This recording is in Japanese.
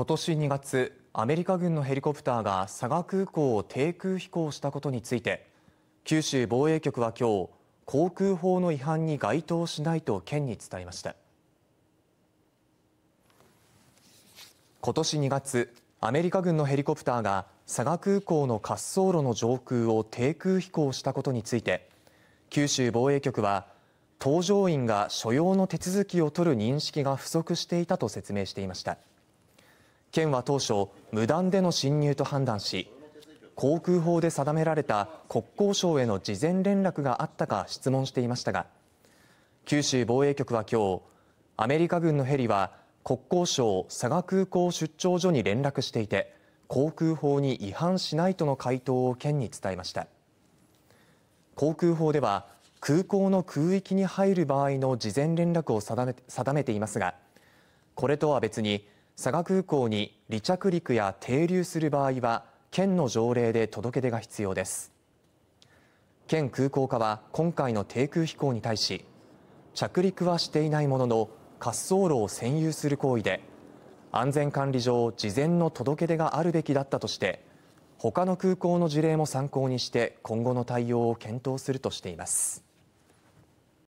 今年2月アメリカ軍のヘリコプターが佐賀空港を低空飛行したことについて九州防衛局は今日航空法の違反に該当しないと県に伝えました今年2月アメリカ軍のヘリコプターが佐賀空港の滑走路の上空を低空飛行したことについて九州防衛局は搭乗員が所要の手続きを取る認識が不足していたと説明していました。県は当初無断での侵入と判断し航空法で定められた国交省への事前連絡があったか質問していましたが九州防衛局はきょうアメリカ軍のヘリは国交省佐賀空港出張所に連絡していて航空法に違反しないとの回答を県に伝えました航空法では空港の空域に入る場合の事前連絡を定めていますがこれとは別に佐賀空港に離着陸や停留する場合は県の条例で届け出が必要です。県空港課は今回の低空飛行に対し着陸はしていないものの滑走路を占有する行為で安全管理上事前の届け出があるべきだったとして他の空港の事例も参考にして今後の対応を検討するとしています。